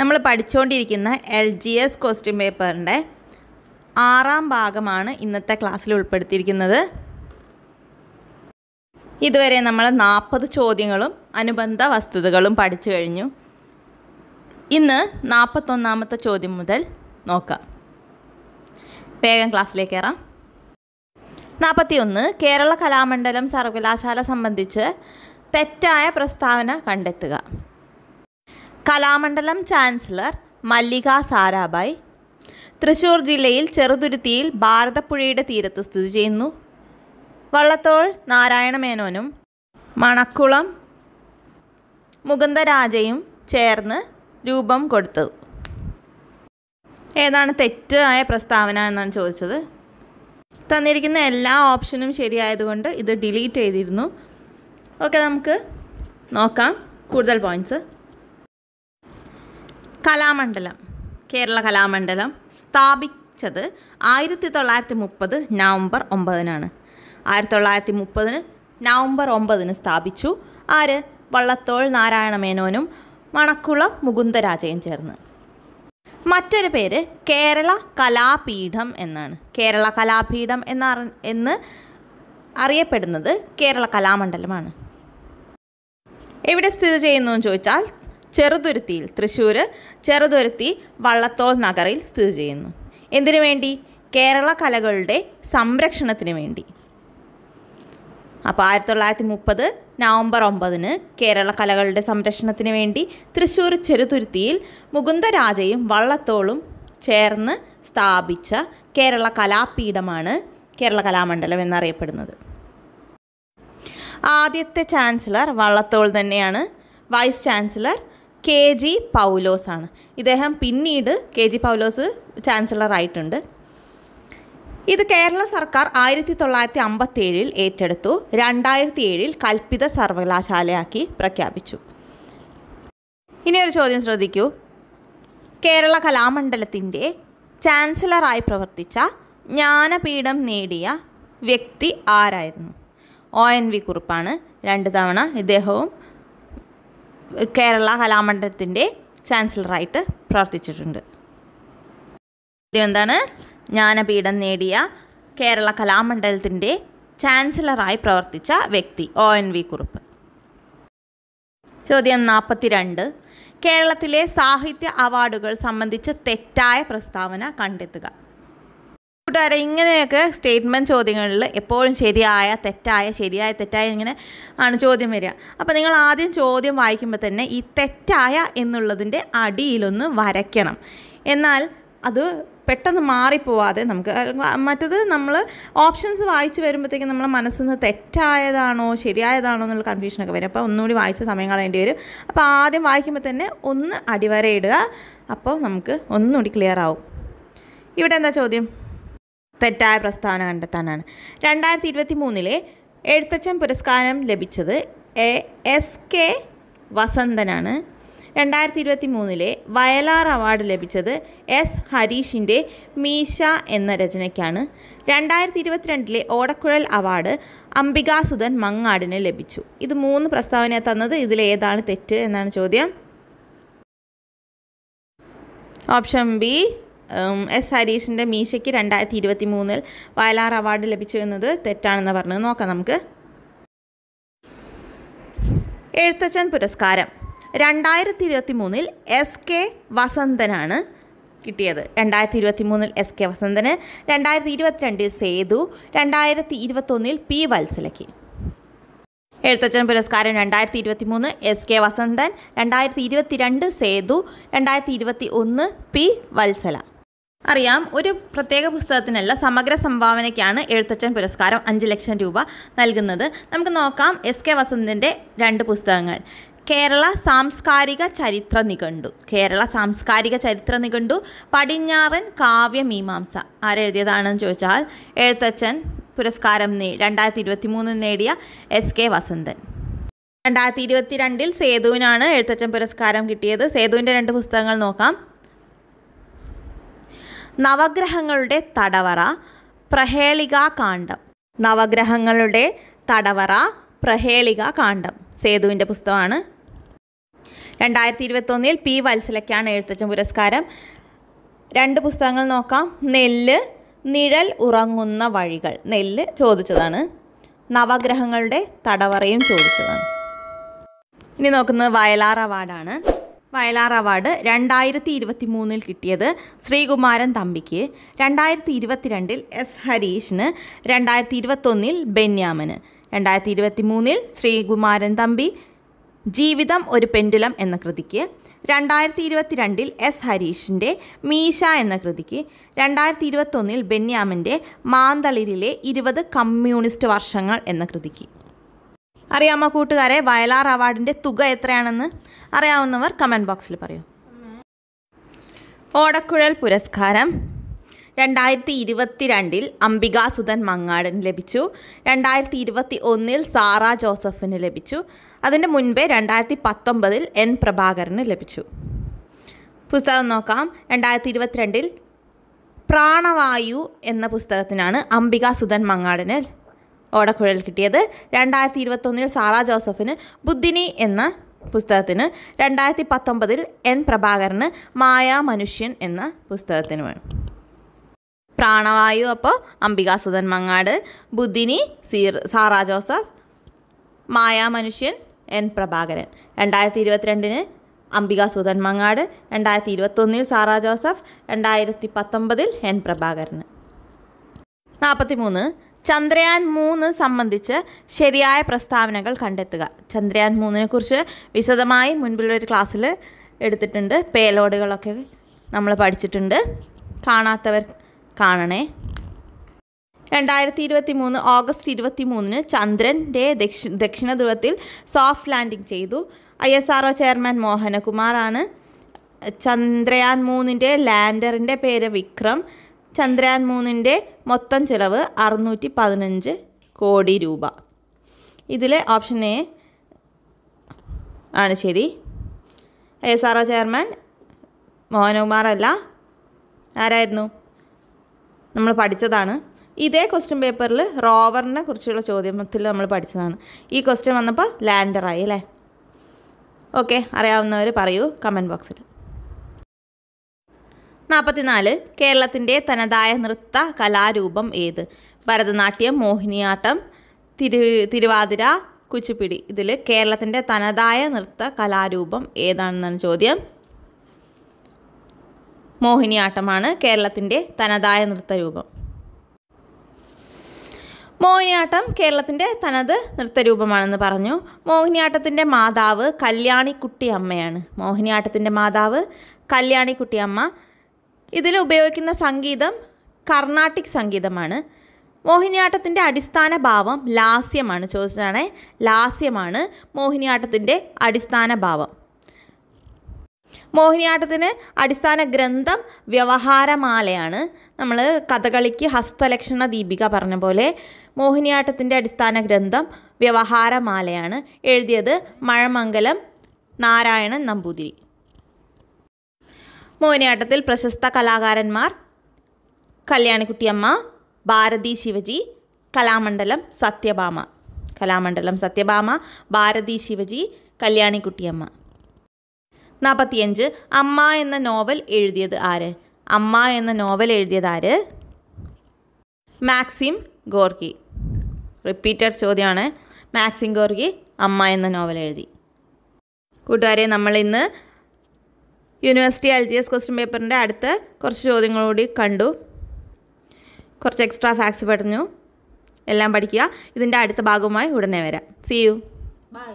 നമ്മൾ പഠിച്ചുകൊണ്ടിരിക്കുന്ന L G S question പേപ്പറിൻ്റെ ആറാം ഭാഗമാണ് ഇന്നത്തെ ക്ലാസ്സിൽ ഉൾപ്പെടുത്തിയിരിക്കുന്നത് ഇതുവരെ നമ്മൾ നാൽപ്പത് ചോദ്യങ്ങളും അനുബന്ധ വസ്തുതകളും പഠിച്ചു കഴിഞ്ഞു ഇന്ന് നാൽപ്പത്തൊന്നാമത്തെ ചോദ്യം മുതൽ നോക്കാം വേഗം ക്ലാസ്സിലേക്ക് കയറാം നാൽപ്പത്തിയൊന്ന് കേരള കലാമണ്ഡലം സർവകലാശാല സംബന്ധിച്ച് തെറ്റായ പ്രസ്താവന കണ്ടെത്തുക കലാമണ്ഡലം ചാൻസലർ മല്ലിക സാരാഭായ് തൃശ്ശൂർ ജില്ലയിൽ ചെറുതുരുത്തിയിൽ ഭാരതപ്പുഴയുടെ തീരത്ത് സ്ഥിതി ചെയ്യുന്നു വള്ളത്തോൾ നാരായണ മേനോനും മണക്കുളം മുകുന്ദരാജയും ചേർന്ന് രൂപം കൊടുത്തു ഏതാണ് തെറ്റായ പ്രസ്താവന എന്നാണ് ചോദിച്ചത് തന്നിരിക്കുന്ന എല്ലാ ഓപ്ഷനും ശരിയായതുകൊണ്ട് ഇത് ഡിലീറ്റ് ചെയ്തിരുന്നു ഓക്കെ നമുക്ക് നോക്കാം കൂടുതൽ പോയിൻറ്റ്സ് കലാമണ്ഡലം കേരള കലാമണ്ഡലം സ്ഥാപിച്ചത് ആയിരത്തി തൊള്ളായിരത്തി മുപ്പത് നവംബർ ഒമ്പതിനാണ് ആയിരത്തി തൊള്ളായിരത്തി മുപ്പതിന് നവംബർ ഒമ്പതിന് സ്ഥാപിച്ചു ആര് വള്ളത്തോൾ നാരായണ മേനോനും മണക്കുളം മുകുന്ദരാജയും ചേർന്ന് മറ്റൊരു പേര് കേരള കലാപീഠം എന്നാണ് കേരള കലാപീഠം എന്ന എന്ന് അറിയപ്പെടുന്നത് കേരള കലാമണ്ഡലമാണ് എവിടെ സ്ഥിതി ചെയ്യുന്നു എന്ന് ചോദിച്ചാൽ ചെറുതുരുത്തിയിൽ തൃശ്ശൂർ ചെറുതുരുത്തി വള്ളത്തോൾ നഗറിൽ സ്ഥിതി ചെയ്യുന്നു എന്തിനു വേണ്ടി കേരള കലകളുടെ സംരക്ഷണത്തിന് വേണ്ടി അപ്പോൾ ആയിരത്തി തൊള്ളായിരത്തി മുപ്പത് നവംബർ ഒമ്പതിന് കേരള കലകളുടെ സംരക്ഷണത്തിന് വേണ്ടി തൃശ്ശൂർ ചെറുതുരുത്തിയിൽ മുകുന്ദരാജയും വള്ളത്തോളും ചേർന്ന് സ്ഥാപിച്ച കേരള കലാപീഠമാണ് കേരള കലാമണ്ഡലം എന്നറിയപ്പെടുന്നത് ആദ്യത്തെ ചാൻസലർ വള്ളത്തോൾ തന്നെയാണ് വൈസ് ചാൻസലർ കെ ജി പൗലോസാണ് ഇദ്ദേഹം പിന്നീട് കെ ജി പൗലോസ് ചാൻസലറായിട്ടുണ്ട് ഇത് കേരള സർക്കാർ ആയിരത്തി തൊള്ളായിരത്തി ഏഴിൽ ഏറ്റെടുത്തു രണ്ടായിരത്തി ഏഴിൽ കൽപ്പിത സർവകലാശാലയാക്കി പ്രഖ്യാപിച്ചു ഇനിയൊരു ചോദ്യം ശ്രദ്ധിക്കൂ കേരള കലാമണ്ഡലത്തിൻ്റെ ചാൻസലറായി പ്രവർത്തിച്ച ജ്ഞാനപീഠം നേടിയ വ്യക്തി ആരായിരുന്നു ഒ എൻ വി കുറുപ്പാണ് രണ്ട് തവണ ഇദ്ദേഹവും കേരള കലാമണ്ഡലത്തിൻ്റെ ചാൻസലറായിട്ട് പ്രവർത്തിച്ചിട്ടുണ്ട് എന്താണ് ജ്ഞാനപീഠം നേടിയ കേരള കലാമണ്ഡലത്തിൻ്റെ ചാൻസലറായി പ്രവർത്തിച്ച വ്യക്തി ഒ എൻ വി കുറുപ്പ് ചോദ്യം രണ്ട് കേരളത്തിലെ സാഹിത്യ അവാർഡുകൾ സംബന്ധിച്ച തെറ്റായ പ്രസ്താവന കണ്ടെത്തുക കൂട്ടുകാരെ ഇങ്ങനെയൊക്കെ സ്റ്റേറ്റ്മെൻറ്റ് ചോദ്യങ്ങളിൽ എപ്പോഴും ശരിയായ തെറ്റായ ശരിയായ തെറ്റായ ഇങ്ങനെ ആണ് ചോദ്യം വരിക അപ്പോൾ നിങ്ങൾ ആദ്യം ചോദ്യം വായിക്കുമ്പോൾ തന്നെ ഈ തെറ്റായ എന്നുള്ളതിൻ്റെ അടിയിലൊന്ന് വരയ്ക്കണം എന്നാൽ അത് പെട്ടെന്ന് മാറിപ്പോവാതെ നമുക്ക് മറ്റത് നമ്മൾ ഓപ്ഷൻസ് വായിച്ച് വരുമ്പോഴത്തേക്കും നമ്മളെ മനസ്സിൽ നിന്ന് തെറ്റായതാണോ ശരിയായതാണോ എന്നുള്ള കൺഫ്യൂഷനൊക്കെ വരും അപ്പോൾ ഒന്നുകൂടി വായിച്ച സമയം കളയേണ്ടി വരും അപ്പോൾ ആദ്യം വായിക്കുമ്പോൾ തന്നെ ഒന്ന് അടിവരയിടുക അപ്പോൾ നമുക്ക് ഒന്നുകൂടി ക്ലിയർ ആവും ഇവിടെ എന്താ ചോദ്യം തെറ്റായ പ്രസ്താവന കണ്ടെത്താനാണ് രണ്ടായിരത്തി ഇരുപത്തി മൂന്നിലെ എഴുത്തച്ഛൻ പുരസ്കാരം ലഭിച്ചത് എ എസ് കെ വസന്തനാണ് രണ്ടായിരത്തി ഇരുപത്തി മൂന്നിലെ വയലാർ അവാർഡ് ലഭിച്ചത് എസ് ഹരീഷിൻ്റെ മീശ എന്ന രചനയ്ക്കാണ് രണ്ടായിരത്തി ഇരുപത്തിരണ്ടിലെ ഓടക്കുഴൽ അവാർഡ് അംബികാസുധൻ മങ്ങാടിന് ലഭിച്ചു ഇത് മൂന്ന് പ്രസ്താവന തന്നത് ഇതിലേതാണ് തെറ്റ് എന്നാണ് ചോദ്യം ഓപ്ഷൻ ബി എസ് ഹരീഷിൻ്റെ മീശയ്ക്ക് രണ്ടായിരത്തി ഇരുപത്തി മൂന്നിൽ വയലാർ അവാർഡ് ലഭിച്ചു എന്നത് തെറ്റാണെന്ന് പറഞ്ഞു നോക്കാം നമുക്ക് എഴുത്തച്ഛൻ പുരസ്കാരം രണ്ടായിരത്തി ഇരുപത്തി മൂന്നിൽ എസ് കെ വസന്തനാണ് കിട്ടിയത് രണ്ടായിരത്തി ഇരുപത്തി മൂന്നിൽ എസ് കെ വസന്തന് രണ്ടായിരത്തി ഇരുപത്തിരണ്ടിൽ സേതു രണ്ടായിരത്തി ഇരുപത്തൊന്നിൽ പി വത്സലയ്ക്ക് എഴുത്തച്ഛൻ പുരസ്കാരം രണ്ടായിരത്തി ഇരുപത്തി മൂന്ന് എസ് കെ വസന്തൻ രണ്ടായിരത്തി ഇരുപത്തി രണ്ട് സേതു രണ്ടായിരത്തി ഇരുപത്തി ഒന്ന് പി വത്സല അറിയാം ഒരു പ്രത്യേക പുസ്തകത്തിനല്ല സമഗ്ര സംഭാവനയ്ക്കാണ് എഴുത്തച്ഛൻ പുരസ്കാരം അഞ്ച് ലക്ഷം രൂപ നൽകുന്നത് നമുക്ക് നോക്കാം എസ് കെ വസന്തിൻ്റെ രണ്ട് പുസ്തകങ്ങൾ കേരള സാംസ്കാരിക ചരിത്ര നിഘണ്ടു കേരള സാംസ്കാരിക ചരിത്ര നിഘണ്ടു പടിഞ്ഞാറൻ കാവ്യമീമാംസ ആരെഴുതിയതാണെന്ന് ചോദിച്ചാൽ എഴുത്തച്ഛൻ പുരസ്കാരം നേ രണ്ടായിരത്തി ഇരുപത്തി മൂന്നിൽ നേടിയ എസ് കെ വസന്തൻ രണ്ടായിരത്തി ഇരുപത്തി രണ്ടിൽ സേതുവിനാണ് എഴുത്തച്ഛൻ പുരസ്കാരം കിട്ടിയത് സേതുവിൻ്റെ രണ്ട് പുസ്തകങ്ങൾ നോക്കാം നവഗ്രഹങ്ങളുടെ തടവറ പ്രഹേളികാകാന്ഡം നവഗ്രഹങ്ങളുടെ തടവറ പ്രഹേളികാകാന്ഡം സേതുവിൻ്റെ പുസ്തകമാണ് രണ്ടായിരത്തി ഇരുപത്തൊന്നിൽ പി വത്സലയ്ക്കാണ് എഴുത്തച്ഛൻ പുരസ്കാരം രണ്ട് പുസ്തകങ്ങൾ നോക്കാം നെല്ല് നിഴൽ ഉറങ്ങുന്ന വഴികൾ നെല്ല് ചോദിച്ചതാണ് നവഗ്രഹങ്ങളുടെ തടവറയും ചോദിച്ചതാണ് ഇനി നോക്കുന്നത് വയലാർ അവാർഡാണ് വയലാർ അവാർഡ് രണ്ടായിരത്തി ഇരുപത്തി മൂന്നിൽ കിട്ടിയത് ശ്രീകുമാരൻ തമ്പിക്ക് രണ്ടായിരത്തി ഇരുപത്തിരണ്ടിൽ എസ് ഹരീഷിന് രണ്ടായിരത്തി ഇരുപത്തൊന്നിൽ ബെന്യാമന് രണ്ടായിരത്തി ഇരുപത്തി മൂന്നിൽ ശ്രീകുമാരൻ തമ്പി ജീവിതം ഒരു പെൻഡുലം എന്ന കൃതിക്ക് രണ്ടായിരത്തി ഇരുപത്തിരണ്ടിൽ എസ് ഹരീഷിൻ്റെ മീശ എന്ന കൃതിക്ക് രണ്ടായിരത്തി ഇരുപത്തൊന്നിൽ ബെന്യാമിൻ്റെ മാന്തളിരിലെ ഇരുപത് കമ്മ്യൂണിസ്റ്റ് വർഷങ്ങൾ എന്ന കൃതിക്ക് അറിയാമോ കൂട്ടുകാരെ വയലാർ അവാർഡിൻ്റെ തുക എത്രയാണെന്ന് അറിയാവുന്നവർ കമൻറ്റ് ബോക്സിൽ പറയൂ ഓടക്കുഴൽ പുരസ്കാരം രണ്ടായിരത്തി ഇരുപത്തിരണ്ടിൽ അംബിക സുധൻ മങ്ങാടിന് ലഭിച്ചു രണ്ടായിരത്തി ഇരുപത്തി ഒന്നിൽ സാറ ജോസഫിന് ലഭിച്ചു അതിന് മുൻപേ രണ്ടായിരത്തി പത്തൊമ്പതിൽ എൻ പ്രഭാകരന് ലഭിച്ചു പുസ്തകം നോക്കാം രണ്ടായിരത്തി ഇരുപത്തിരണ്ടിൽ പ്രാണവായു എന്ന പുസ്തകത്തിനാണ് അംബിക സുധൻ മങ്ങാടിന് ഓടക്കുഴൽ കിട്ടിയത് രണ്ടായിരത്തി ഇരുപത്തൊന്നിൽ സാറ ജോസഫിന് ബുദ്ധിനി എന്ന പുസ്തകത്തിന് രണ്ടായിരത്തി പത്തൊമ്പതിൽ എൻ പ്രഭാകരന് മായാ മനുഷ്യൻ എന്ന പുസ്തകത്തിനുമാണ് പ്രാണവായു അപ്പോൾ അംബികാസുധൻ മങ്ങാട് ബുദ്ധിനി സീർ സാറ ജോസഫ് മായാ മനുഷ്യൻ എൻ പ്രഭാകരൻ രണ്ടായിരത്തി ഇരുപത്തിരണ്ടിന് അംബികാസുധൻ മങ്ങാട് രണ്ടായിരത്തി ഇരുപത്തൊന്നിൽ സാറ ജോസഫ് രണ്ടായിരത്തി പത്തൊമ്പതിൽ എൻ പ്രഭാകരന് നാൽപ്പത്തി മൂന്ന് ചന്ദ്രയാൻ മൂന്ന് സംബന്ധിച്ച് ശരിയായ പ്രസ്താവനകൾ കണ്ടെത്തുക ചന്ദ്രയാൻ മൂന്നിനെക്കുറിച്ച് വിശദമായി മുൻപിലൊരു ക്ലാസ്സിൽ എടുത്തിട്ടുണ്ട് പേലോഡുകളൊക്കെ നമ്മൾ പഠിച്ചിട്ടുണ്ട് കാണാത്തവർ കാണണേ രണ്ടായിരത്തി ഇരുപത്തി മൂന്ന് ഓഗസ്റ്റ് ഇരുപത്തി മൂന്നിന് ചന്ദ്രൻ്റെ ദക്ഷി ദക്ഷിണ ധ്രുവത്തിൽ സോഫ്റ്റ് ലാൻഡിംഗ് ചെയ്തു ഐ എസ് ആർ ചെയർമാൻ മോഹനകുമാറാണ് ചന്ദ്രയാൻ മൂന്നിൻ്റെ ലാൻഡറിൻ്റെ പേര് വിക്രം ചന്ദ്രയാൻ മൂന്നിൻ്റെ മൊത്തം ചിലവ് അറുന്നൂറ്റി പതിനഞ്ച് കോടി രൂപ ഇതിലെ ഓപ്ഷൻ എ ആണ് ശരി S R O chairman Mohanakumar അല്ല ആരായിരുന്നു നമ്മൾ പഠിച്ചതാണ് ഇതേ ക്വസ്റ്റ്യൻ പേപ്പറിൽ റോവറിനെ കുറിച്ചുള്ള ചോദ്യത്തിൽ നമ്മൾ പഠിച്ചതാണ് ഈ ക്വസ്റ്റ്യൻ വന്നപ്പോൾ ലാൻഡറായി അല്ലേ ഓക്കെ അറിയാവുന്നവർ പറയൂ കമൻറ്റ് ബോക്സിൽ നാൽപ്പത്തിനാല് കേരളത്തിൻ്റെ തനതായ നൃത്ത കലാരൂപം ഏത് ഭരതനാട്യം മോഹിനിയാട്ടം തിരു തിരുവാതിര കുച്ചിപ്പിടി ഇതിൽ കേരളത്തിൻ്റെ തനതായ നൃത്ത കലാരൂപം ഏതാണെന്നാണ് ചോദ്യം മോഹിനിയാട്ടമാണ് കേരളത്തിൻ്റെ തനതായ നൃത്തരൂപം മോഹിനിയാട്ടം കേരളത്തിൻ്റെ തനത് നൃത്തരൂപമാണെന്ന് പറഞ്ഞു മോഹിനിയാട്ടത്തിൻ്റെ മാതാവ് കല്യാണിക്കുട്ടി അമ്മയാണ് മോഹിനിയാട്ടത്തിൻ്റെ മാതാവ് കല്യാണിക്കുട്ടി അമ്മ ഇതിൽ ഉപയോഗിക്കുന്ന സംഗീതം കർണാട്ടിക് സംഗീതമാണ് മോഹിനിയാട്ടത്തിൻ്റെ അടിസ്ഥാന ഭാവം ലാസ്യമാണ് ചോദിച്ചതാണേ ലാസ്യമാണ് മോഹിനിയാട്ടത്തിൻ്റെ അടിസ്ഥാന ഭാവം മോഹിനിയാട്ടത്തിന് അടിസ്ഥാന ഗ്രന്ഥം വ്യവഹാരമാലയാണ് നമ്മൾ കഥകളിക്ക് ഹസ്തലക്ഷണ ദീപിക പറഞ്ഞ പോലെ മോഹിനിയാട്ടത്തിൻ്റെ അടിസ്ഥാന ഗ്രന്ഥം വ്യവഹാരമാലയാണ് എഴുതിയത് മഴമംഗലം നാരായണൻ നമ്പൂതിരി മോഹിനിയാട്ടത്തിൽ പ്രശസ്ത കലാകാരന്മാർ കല്യാണിക്കുട്ടിയമ്മ ഭാരതി ശിവജി കലാമണ്ഡലം സത്യഭാമ കലാമണ്ഡലം സത്യഭാമ ഭാരതി ശിവജി കല്യാണിക്കുട്ടിയമ്മ നാൽപ്പത്തിയഞ്ച് അമ്മ എന്ന നോവൽ എഴുതിയത് ആര് അമ്മ എന്ന നോവൽ എഴുതിയത് ആര് മാക്സിം ഗോർഗി റിപ്പീറ്റഡ് ചോദ്യമാണ് മാക്സിം ഗോർഗി അമ്മ എന്ന നോവൽ എഴുതി കൂട്ടുകാരെ നമ്മൾ ഇന്ന് university L G S question പേപ്പറിൻ്റെ അടുത്ത കുറച്ച് ചോദ്യങ്ങൾ കൂടി കണ്ടു കുറച്ച് എക്സ്ട്രാ ഫാക്ട്സ് പറഞ്ഞു എല്ലാം പഠിക്കുക ഇതിൻ്റെ അടുത്ത ഭാഗവുമായി ഉടനെ വരാം സി യു ബൈ